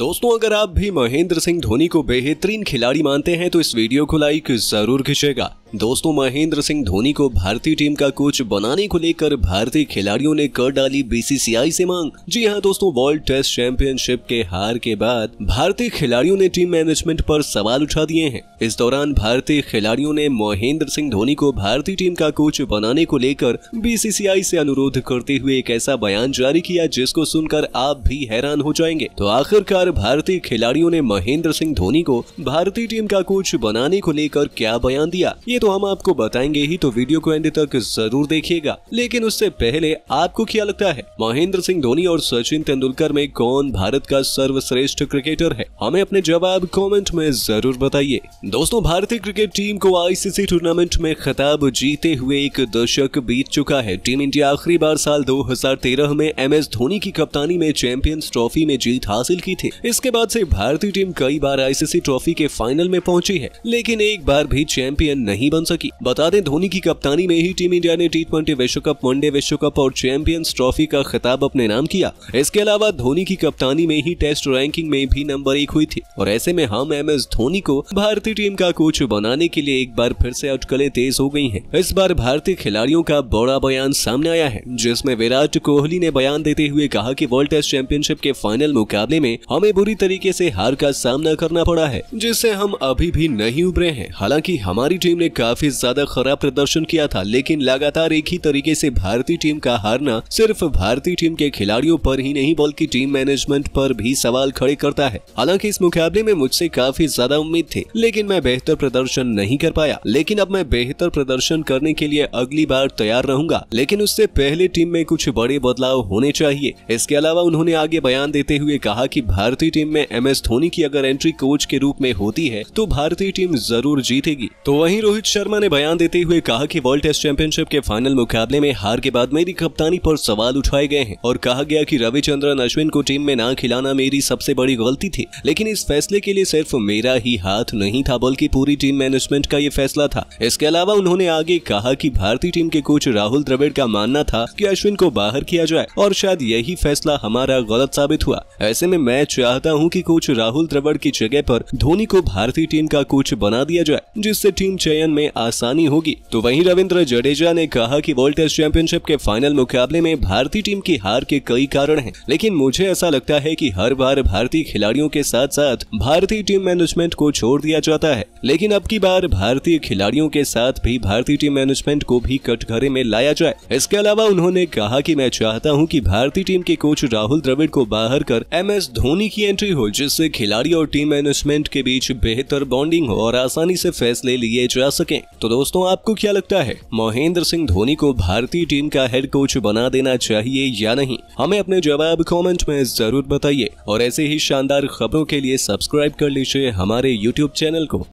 दोस्तों अगर आप भी महेंद्र सिंह धोनी को बेहतरीन खिलाड़ी मानते हैं तो इस वीडियो को लाइक जरूर खींचेगा दोस्तों महेंद्र सिंह धोनी को भारतीय टीम का कोच बनाने को लेकर भारतीय खिलाड़ियों ने कर डाली बीसीसीआई से मांग जी हाँ दोस्तों वर्ल्ड टेस्ट चैंपियनशिप के हार के बाद भारतीय खिलाड़ियों ने टीम मैनेजमेंट पर सवाल उठा दिए हैं इस दौरान भारतीय खिलाड़ियों ने महेंद्र सिंह धोनी को भारतीय टीम का कोच बनाने को लेकर बीसीसीआई से अनुरोध करते हुए एक ऐसा बयान जारी किया जिसको सुनकर आप भी हैरान हो जाएंगे तो आखिरकार भारतीय खिलाड़ियों ने महेंद्र सिंह धोनी को भारतीय टीम का कोच बनाने को लेकर क्या बयान दिया ये तो हम आपको बताएंगे ही तो वीडियो को एंड तक जरूर देखिएगा लेकिन उससे पहले आपको क्या लगता है महेंद्र सिंह धोनी और सचिन तेंदुलकर में कौन भारत का सर्वश्रेष्ठ क्रिकेटर है हमें अपने जवाब कॉमेंट में जरूर बताइए दोस्तों भारतीय क्रिकेट टीम को आईसीसी टूर्नामेंट में खिताब जीते हुए एक दशक बीत चुका है टीम इंडिया आखिरी बार साल दो में एम एस धोनी की कप्तानी में चैंपियंस ट्रॉफी में जीत हासिल की थी इसके बाद से भारतीय टीम कई बार आईसीसी ट्रॉफी के फाइनल में पहुंची है लेकिन एक बार भी चैंपियन नहीं बन सकी बता दें धोनी की कप्तानी में ही टीम इंडिया ने टी विश्व कप वनडे विश्व कप और चैंपियंस ट्रॉफी का खिताब अपने नाम किया इसके अलावा धोनी की कप्तानी में ही टेस्ट रैंकिंग में भी नंबर एक हुई थी और ऐसे में हम एम एस धोनी को भारतीय टीम का कोच बनाने के लिए एक बार फिर से अटकले तेज हो गयी है इस बार भारतीय खिलाड़ियों का बड़ा बयान सामने आया है जिसमे विराट कोहली ने बयान देते हुए कहा की वर्ल्ड टेस्ट चैंपियनशिप के फाइनल मुकाबले में हमें बुरी तरीके ऐसी हार का सामना करना पड़ा है जिससे हम अभी भी नहीं उभरे हैं हालांकि हमारी टीम ने काफी ज्यादा खराब प्रदर्शन किया था लेकिन लगातार एक ही तरीके से भारतीय टीम का हारना सिर्फ भारतीय टीम के खिलाड़ियों पर ही नहीं बल्कि टीम मैनेजमेंट पर भी सवाल खड़े करता है हालांकि इस मुकाबले में मुझसे काफी ज्यादा उम्मीद थी लेकिन मैं बेहतर प्रदर्शन नहीं कर पाया लेकिन अब मैं बेहतर प्रदर्शन करने के लिए अगली बार तैयार रहूंगा लेकिन उससे पहले टीम में कुछ बड़े बदलाव होने चाहिए इसके अलावा उन्होंने आगे बयान देते हुए कहा कि भारतीय टीम में एम एस धोनी की अगर एंट्री कोच के रूप में होती है तो भारतीय टीम जरूर जीतेगी तो वहीं रोहित रोहित शर्मा ने बयान देते हुए कहा कि वर्ल्ड टेस्ट चैंपियनशिप के फाइनल मुकाबले में हार के बाद मेरी कप्तानी पर सवाल उठाए गए हैं और कहा गया कि रविचंद्रन अश्विन को टीम में ना खिलाना मेरी सबसे बड़ी गलती थी लेकिन इस फैसले के लिए सिर्फ मेरा ही हाथ नहीं था बल्कि पूरी टीम मैनेजमेंट का ये फैसला था इसके अलावा उन्होंने आगे कहा की भारतीय टीम के कोच राहुल द्रविड़ का मानना था की अश्विन को बाहर किया जाए और शायद यही फैसला हमारा गलत साबित हुआ ऐसे में मैं चाहता हूँ की कोच राहुल द्रविड़ की जगह आरोप धोनी को भारतीय टीम का कोच बना दिया जाए जिससे टीम चयन में आसानी होगी तो वहीं रविंद्र जडेजा ने कहा कि वर्ल्ड टेस्ट चैंपियनशिप के फाइनल मुकाबले में भारतीय टीम की हार के कई कारण हैं लेकिन मुझे ऐसा लगता है कि हर बार भारतीय खिलाड़ियों के साथ साथ भारतीय टीम मैनेजमेंट को छोड़ दिया जाता है लेकिन अब की बार भारतीय खिलाड़ियों के साथ भी भारतीय टीम मैनेजमेंट को भी कटघरे में लाया जाए इसके अलावा उन्होंने कहा कि मैं चाहता हूं कि भारतीय टीम के कोच राहुल द्रविड़ को बाहर कर एम एस धोनी की एंट्री हो जिससे खिलाड़ी और टीम मैनेजमेंट के बीच बेहतर बॉन्डिंग हो और आसानी ऐसी फैसले लिए जा सके सके तो दोस्तों आपको क्या लगता है महेंद्र सिंह धोनी को भारतीय टीम का हेड कोच बना देना चाहिए या नहीं हमें अपने जवाब कॉमेंट में जरूर बताइए और ऐसे ही शानदार खबरों के लिए सब्सक्राइब कर लीजिए हमारे यूट्यूब चैनल को